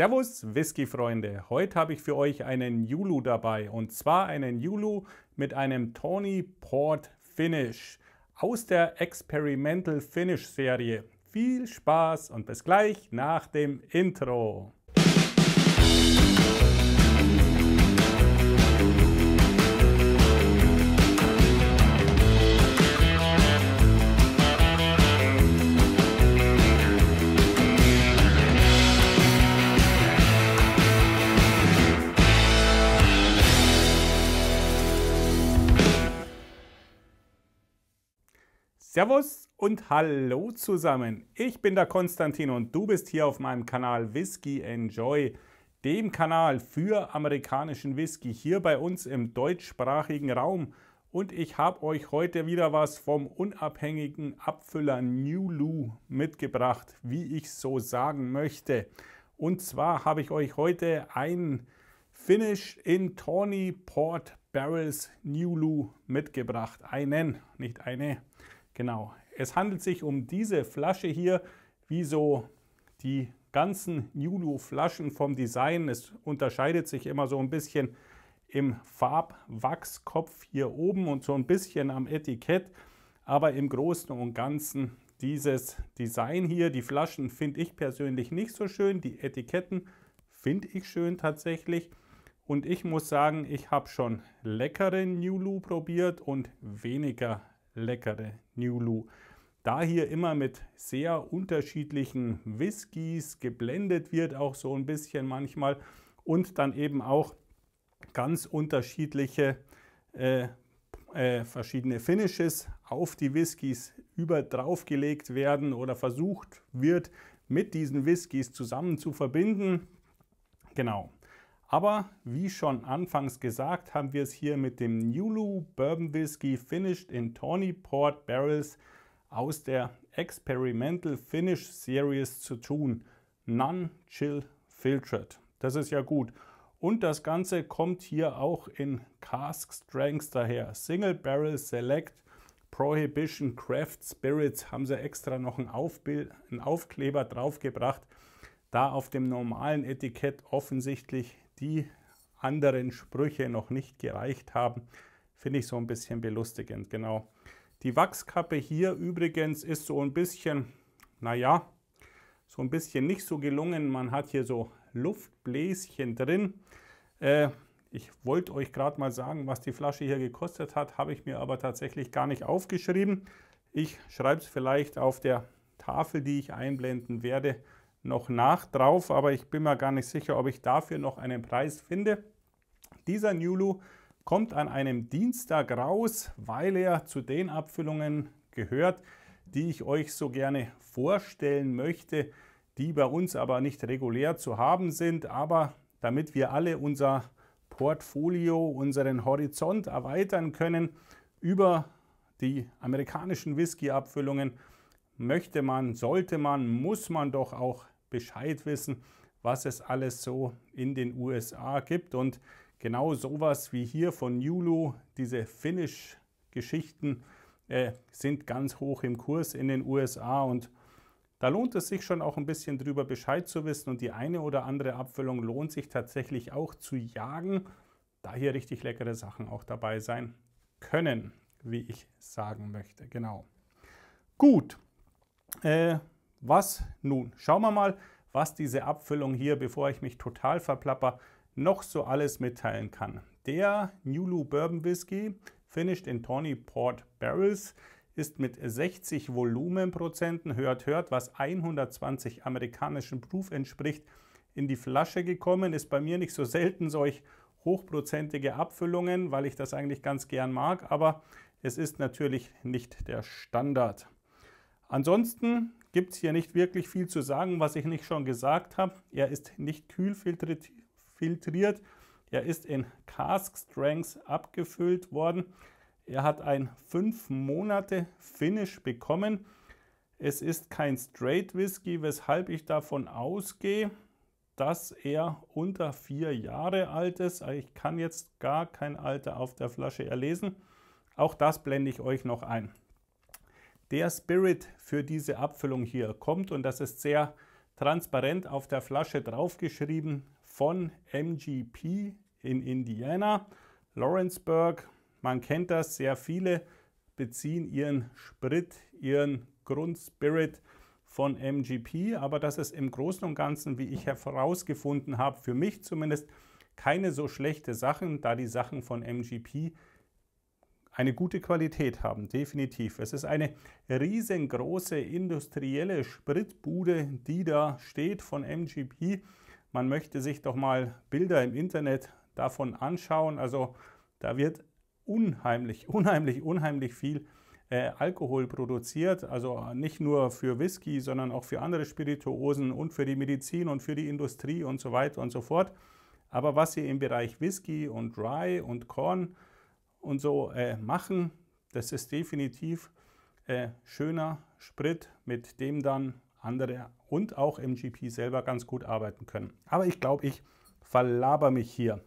Servus Whisky-Freunde, heute habe ich für euch einen Yulu dabei und zwar einen Yulu mit einem Tony Port Finish aus der Experimental Finish Serie. Viel Spaß und bis gleich nach dem Intro. Servus und hallo zusammen. Ich bin der Konstantin und du bist hier auf meinem Kanal Whisky Enjoy, dem Kanal für amerikanischen Whisky hier bei uns im deutschsprachigen Raum. Und ich habe euch heute wieder was vom unabhängigen Abfüller New Lou mitgebracht, wie ich so sagen möchte. Und zwar habe ich euch heute ein Finish in Tawny Port Barrels New Lou mitgebracht. Einen, nicht eine. Genau, es handelt sich um diese Flasche hier, wie so die ganzen Nulu-Flaschen vom Design. Es unterscheidet sich immer so ein bisschen im Farbwachskopf hier oben und so ein bisschen am Etikett. Aber im Großen und Ganzen dieses Design hier. Die Flaschen finde ich persönlich nicht so schön. Die Etiketten finde ich schön tatsächlich. Und ich muss sagen, ich habe schon leckeren Nulu probiert und weniger leckere New Lou. Da hier immer mit sehr unterschiedlichen Whiskys geblendet wird, auch so ein bisschen manchmal, und dann eben auch ganz unterschiedliche äh, äh, verschiedene Finishes auf die Whiskys über draufgelegt werden oder versucht wird, mit diesen Whiskys zusammen zu verbinden. Genau. Aber wie schon anfangs gesagt, haben wir es hier mit dem Nulu Bourbon Whisky Finished in Tawny Port Barrels aus der Experimental Finish Series zu tun. Non-Chill Filtered. Das ist ja gut. Und das Ganze kommt hier auch in Cask Strengths daher. Single Barrel Select Prohibition Craft Spirits haben sie extra noch einen, Aufbild, einen Aufkleber draufgebracht, da auf dem normalen Etikett offensichtlich die anderen Sprüche noch nicht gereicht haben, finde ich so ein bisschen belustigend, genau. Die Wachskappe hier übrigens ist so ein bisschen, naja, so ein bisschen nicht so gelungen. Man hat hier so Luftbläschen drin. Äh, ich wollte euch gerade mal sagen, was die Flasche hier gekostet hat, habe ich mir aber tatsächlich gar nicht aufgeschrieben. Ich schreibe es vielleicht auf der Tafel, die ich einblenden werde, noch nach drauf, aber ich bin mir gar nicht sicher, ob ich dafür noch einen Preis finde. Dieser Nulu kommt an einem Dienstag raus, weil er zu den Abfüllungen gehört, die ich euch so gerne vorstellen möchte, die bei uns aber nicht regulär zu haben sind, aber damit wir alle unser Portfolio, unseren Horizont erweitern können über die amerikanischen Whisky-Abfüllungen, möchte man, sollte man, muss man doch auch Bescheid wissen, was es alles so in den USA gibt. Und genau sowas wie hier von Yulu, diese finish geschichten äh, sind ganz hoch im Kurs in den USA und da lohnt es sich schon auch ein bisschen drüber Bescheid zu wissen und die eine oder andere Abfüllung lohnt sich tatsächlich auch zu jagen, da hier richtig leckere Sachen auch dabei sein können, wie ich sagen möchte. Genau. Gut. Äh, was nun? Schauen wir mal, was diese Abfüllung hier, bevor ich mich total verplapper, noch so alles mitteilen kann. Der Nulu Bourbon Whisky, finished in Tawny Port Barrels, ist mit 60 Volumenprozenten, hört, hört, was 120 amerikanischen Proof entspricht, in die Flasche gekommen. Ist bei mir nicht so selten solch hochprozentige Abfüllungen, weil ich das eigentlich ganz gern mag, aber es ist natürlich nicht der Standard. Ansonsten gibt es hier nicht wirklich viel zu sagen, was ich nicht schon gesagt habe. Er ist nicht kühlfiltriert, er ist in Cask Strengths abgefüllt worden. Er hat ein 5 Monate Finish bekommen. Es ist kein Straight Whisky, weshalb ich davon ausgehe, dass er unter 4 Jahre alt ist. Ich kann jetzt gar kein Alter auf der Flasche erlesen. Auch das blende ich euch noch ein der Spirit für diese Abfüllung hier kommt und das ist sehr transparent auf der Flasche draufgeschrieben von MGP in Indiana, Lawrenceburg. Man kennt das, sehr viele beziehen ihren Sprit, ihren Grundspirit von MGP, aber das ist im Großen und Ganzen, wie ich herausgefunden habe, für mich zumindest keine so schlechte Sachen, da die Sachen von MGP eine gute Qualität haben, definitiv. Es ist eine riesengroße industrielle Spritbude, die da steht von MGP. Man möchte sich doch mal Bilder im Internet davon anschauen. Also da wird unheimlich, unheimlich, unheimlich viel äh, Alkohol produziert. Also nicht nur für Whisky, sondern auch für andere Spirituosen und für die Medizin und für die Industrie und so weiter und so fort. Aber was ihr im Bereich Whisky und Rye und Korn und so äh, machen. Das ist definitiv äh, schöner Sprit, mit dem dann andere und auch MGP selber ganz gut arbeiten können. Aber ich glaube, ich verlaber mich hier.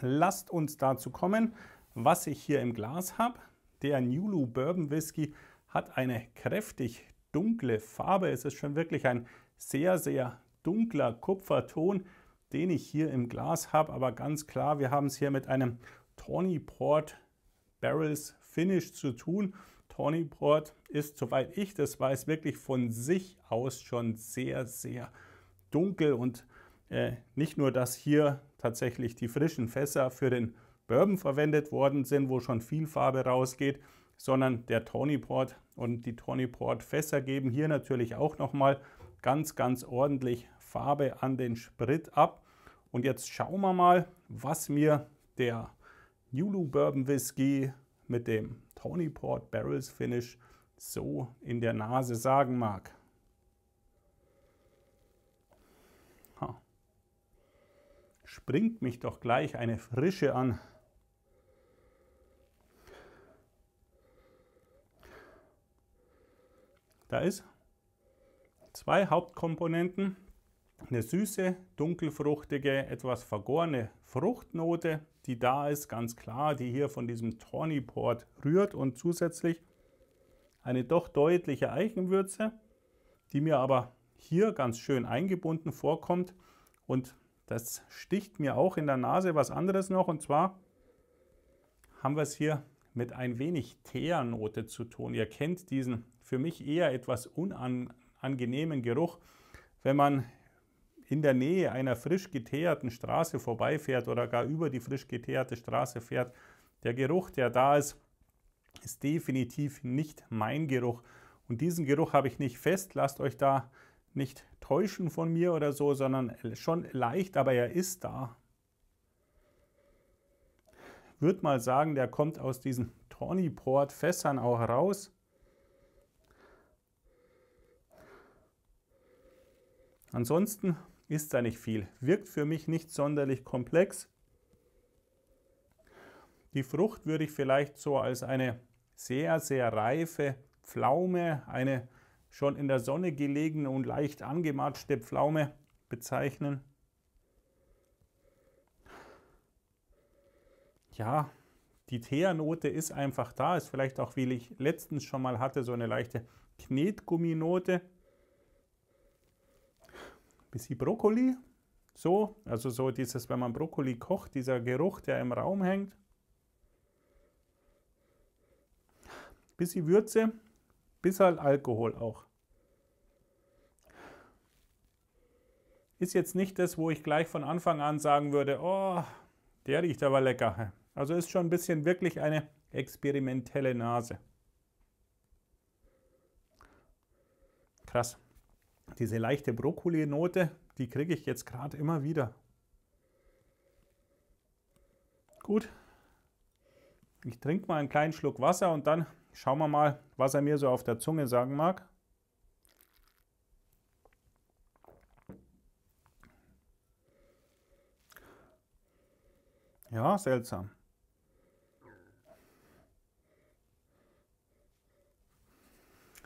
Lasst uns dazu kommen, was ich hier im Glas habe. Der Nulu Bourbon Whisky hat eine kräftig dunkle Farbe. Es ist schon wirklich ein sehr, sehr dunkler Kupferton, den ich hier im Glas habe. Aber ganz klar, wir haben es hier mit einem Tawny Port Barrels Finish zu tun. Tawny Port ist, soweit ich das weiß, wirklich von sich aus schon sehr, sehr dunkel und äh, nicht nur, dass hier tatsächlich die frischen Fässer für den Bourbon verwendet worden sind, wo schon viel Farbe rausgeht, sondern der Tawny Port und die Tawny Port Fässer geben hier natürlich auch nochmal ganz, ganz ordentlich Farbe an den Sprit ab. Und jetzt schauen wir mal, was mir der Yulu Bourbon Whisky mit dem Tony Port Barrels Finish so in der Nase sagen mag. Ha. Springt mich doch gleich eine Frische an. Da ist zwei Hauptkomponenten eine süße, dunkelfruchtige, etwas vergorene Fruchtnote, die da ist, ganz klar, die hier von diesem Tawny Port rührt und zusätzlich eine doch deutliche Eichenwürze, die mir aber hier ganz schön eingebunden vorkommt und das sticht mir auch in der Nase was anderes noch und zwar haben wir es hier mit ein wenig Teernote zu tun. Ihr kennt diesen für mich eher etwas unangenehmen Geruch, wenn man in der Nähe einer frisch geteerten Straße vorbeifährt oder gar über die frisch geteerte Straße fährt, der Geruch, der da ist, ist definitiv nicht mein Geruch. Und diesen Geruch habe ich nicht fest. Lasst euch da nicht täuschen von mir oder so, sondern schon leicht, aber er ist da. Würde mal sagen, der kommt aus diesen Tawny Port Fässern auch raus. Ansonsten ist da nicht viel. Wirkt für mich nicht sonderlich komplex. Die Frucht würde ich vielleicht so als eine sehr, sehr reife Pflaume, eine schon in der Sonne gelegene und leicht angematschte Pflaume bezeichnen. Ja, die Teernote ist einfach da, ist vielleicht auch, wie ich letztens schon mal hatte, so eine leichte Knetgumminote bisschen Brokkoli. So, also so dieses, wenn man Brokkoli kocht, dieser Geruch, der im Raum hängt. Bisschen Würze, bisschen Alkohol auch. Ist jetzt nicht das, wo ich gleich von Anfang an sagen würde, oh, der riecht aber lecker. Also ist schon ein bisschen wirklich eine experimentelle Nase. Krass diese leichte Brokkoli-Note, die kriege ich jetzt gerade immer wieder. Gut, ich trinke mal einen kleinen Schluck Wasser und dann schauen wir mal, was er mir so auf der Zunge sagen mag. Ja, seltsam.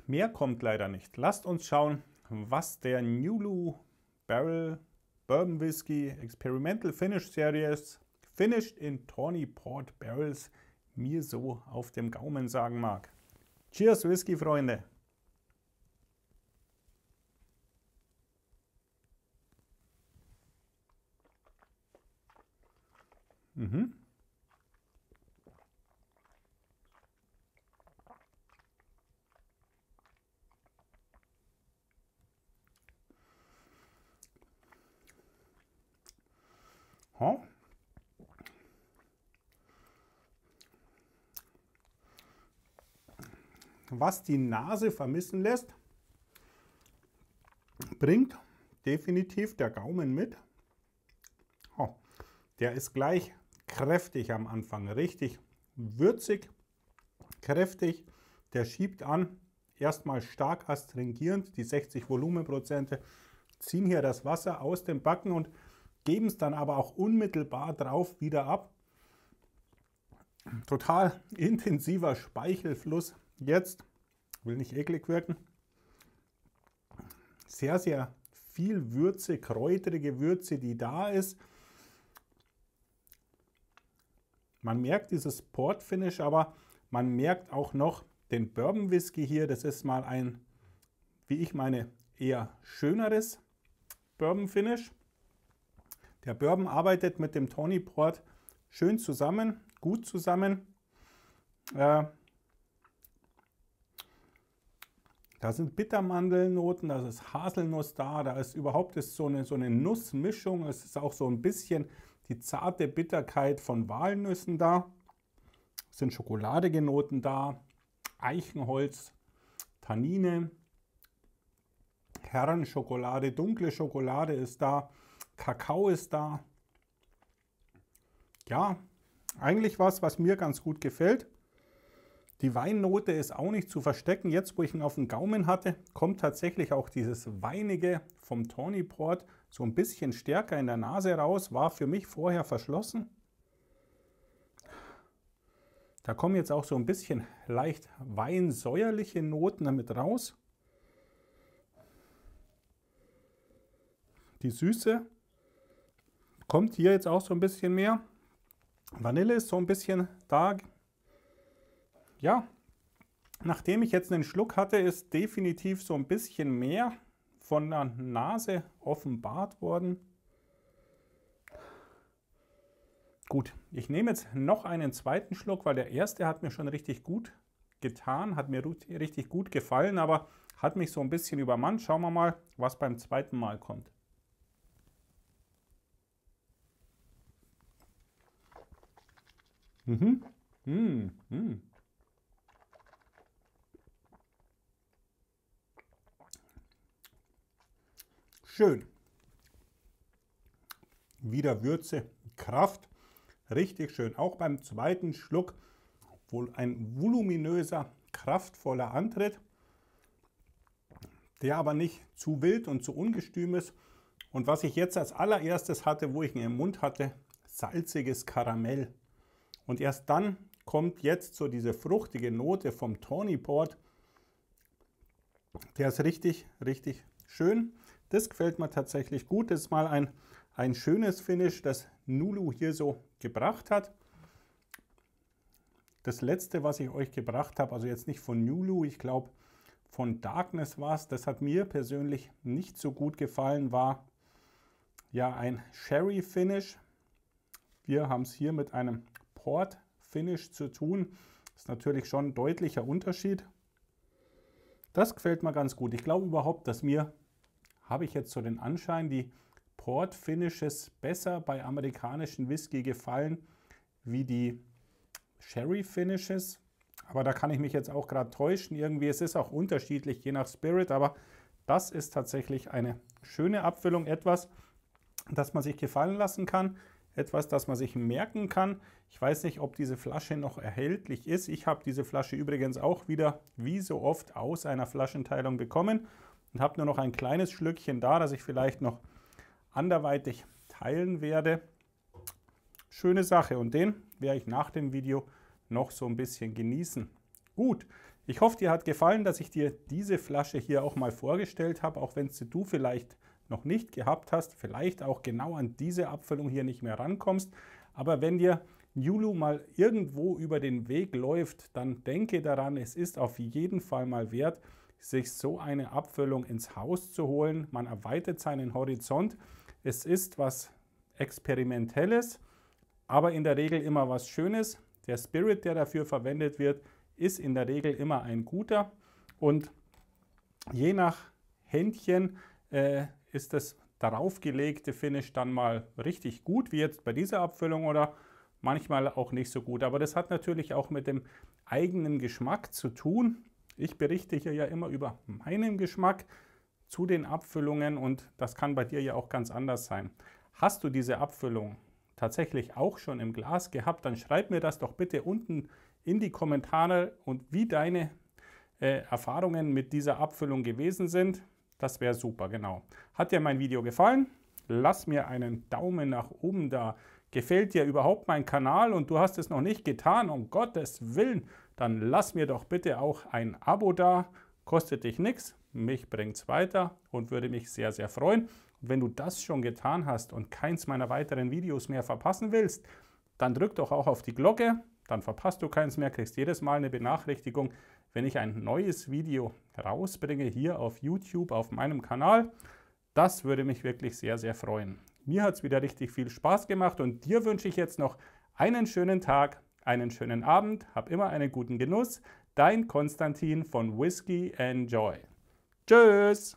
Mehr kommt leider nicht. Lasst uns schauen, was der Nulu Barrel Bourbon Whisky Experimental Finish Series Finished in Tawny Port Barrels mir so auf dem Gaumen sagen mag. Cheers, Whisky-Freunde! Mhm. was die Nase vermissen lässt, bringt definitiv der Gaumen mit. Oh, der ist gleich kräftig am Anfang, richtig würzig, kräftig. Der schiebt an, erstmal stark astringierend. Die 60 Volumenprozente ziehen hier das Wasser aus dem Backen und geben es dann aber auch unmittelbar drauf wieder ab. Total intensiver Speichelfluss jetzt, will nicht eklig wirken, sehr, sehr viel Würze, kräuterige Würze, die da ist. Man merkt dieses Port-Finish, aber man merkt auch noch den Bourbon-Whisky hier. Das ist mal ein, wie ich meine, eher schöneres Bourbon-Finish. Der Bourbon arbeitet mit dem Tony Port schön zusammen, gut zusammen. Äh, Da sind Bittermandelnoten, da ist Haselnuss da, da ist überhaupt ist so, eine, so eine Nussmischung. Es ist auch so ein bisschen die zarte Bitterkeit von Walnüssen da. Es sind schokoladige Noten da, Eichenholz, Tannine, Herrenschokolade, dunkle Schokolade ist da, Kakao ist da. Ja, eigentlich was, was mir ganz gut gefällt. Die Weinnote ist auch nicht zu verstecken. Jetzt, wo ich ihn auf dem Gaumen hatte, kommt tatsächlich auch dieses Weinige vom Tawny so ein bisschen stärker in der Nase raus. War für mich vorher verschlossen. Da kommen jetzt auch so ein bisschen leicht weinsäuerliche Noten damit raus. Die Süße kommt hier jetzt auch so ein bisschen mehr. Vanille ist so ein bisschen da ja, nachdem ich jetzt einen Schluck hatte, ist definitiv so ein bisschen mehr von der Nase offenbart worden. Gut, ich nehme jetzt noch einen zweiten Schluck, weil der erste hat mir schon richtig gut getan, hat mir richtig gut gefallen, aber hat mich so ein bisschen übermannt. Schauen wir mal, was beim zweiten Mal kommt. Mhm. Mhm. Mhm. Schön. Wieder Würze, Kraft. Richtig schön. Auch beim zweiten Schluck wohl ein voluminöser, kraftvoller Antritt, der aber nicht zu wild und zu ungestüm ist. Und was ich jetzt als allererstes hatte, wo ich ihn im Mund hatte, salziges Karamell. Und erst dann kommt jetzt so diese fruchtige Note vom Tawny Port. Der ist richtig, richtig schön. Das gefällt mir tatsächlich gut. Das ist mal ein, ein schönes Finish, das Nulu hier so gebracht hat. Das letzte, was ich euch gebracht habe, also jetzt nicht von Nulu, ich glaube von Darkness war es, das hat mir persönlich nicht so gut gefallen, war ja ein Sherry Finish. Wir haben es hier mit einem Port Finish zu tun. Das ist natürlich schon ein deutlicher Unterschied. Das gefällt mir ganz gut. Ich glaube überhaupt, dass mir habe ich jetzt so den Anschein, die Port-Finishes besser bei amerikanischen Whisky gefallen wie die Sherry-Finishes. Aber da kann ich mich jetzt auch gerade täuschen. Irgendwie, es ist auch unterschiedlich, je nach Spirit. Aber das ist tatsächlich eine schöne Abfüllung. Etwas, das man sich gefallen lassen kann. Etwas, das man sich merken kann. Ich weiß nicht, ob diese Flasche noch erhältlich ist. Ich habe diese Flasche übrigens auch wieder, wie so oft, aus einer Flaschenteilung bekommen und habe nur noch ein kleines Schlückchen da, das ich vielleicht noch anderweitig teilen werde. Schöne Sache und den werde ich nach dem Video noch so ein bisschen genießen. Gut, ich hoffe, dir hat gefallen, dass ich dir diese Flasche hier auch mal vorgestellt habe, auch wenn sie du vielleicht noch nicht gehabt hast, vielleicht auch genau an diese Abfüllung hier nicht mehr rankommst. Aber wenn dir Yulu mal irgendwo über den Weg läuft, dann denke daran, es ist auf jeden Fall mal wert, sich so eine Abfüllung ins Haus zu holen. Man erweitert seinen Horizont. Es ist was Experimentelles, aber in der Regel immer was Schönes. Der Spirit, der dafür verwendet wird, ist in der Regel immer ein guter. Und je nach Händchen äh, ist das daraufgelegte Finish dann mal richtig gut, wie jetzt bei dieser Abfüllung oder manchmal auch nicht so gut. Aber das hat natürlich auch mit dem eigenen Geschmack zu tun. Ich berichte hier ja immer über meinen Geschmack zu den Abfüllungen und das kann bei dir ja auch ganz anders sein. Hast du diese Abfüllung tatsächlich auch schon im Glas gehabt, dann schreib mir das doch bitte unten in die Kommentare und wie deine äh, Erfahrungen mit dieser Abfüllung gewesen sind. Das wäre super, genau. Hat dir mein Video gefallen? Lass mir einen Daumen nach oben da. Gefällt dir überhaupt mein Kanal und du hast es noch nicht getan? Um Gottes Willen, dann lass mir doch bitte auch ein Abo da. Kostet dich nichts, mich bringt es weiter und würde mich sehr, sehr freuen. Und wenn du das schon getan hast und keins meiner weiteren Videos mehr verpassen willst, dann drück doch auch auf die Glocke, dann verpasst du keins mehr, kriegst jedes Mal eine Benachrichtigung, wenn ich ein neues Video rausbringe hier auf YouTube, auf meinem Kanal. Das würde mich wirklich sehr, sehr freuen. Mir hat es wieder richtig viel Spaß gemacht und dir wünsche ich jetzt noch einen schönen Tag. Einen schönen Abend, hab immer einen guten Genuss. Dein Konstantin von Whiskey and Joy. Tschüss!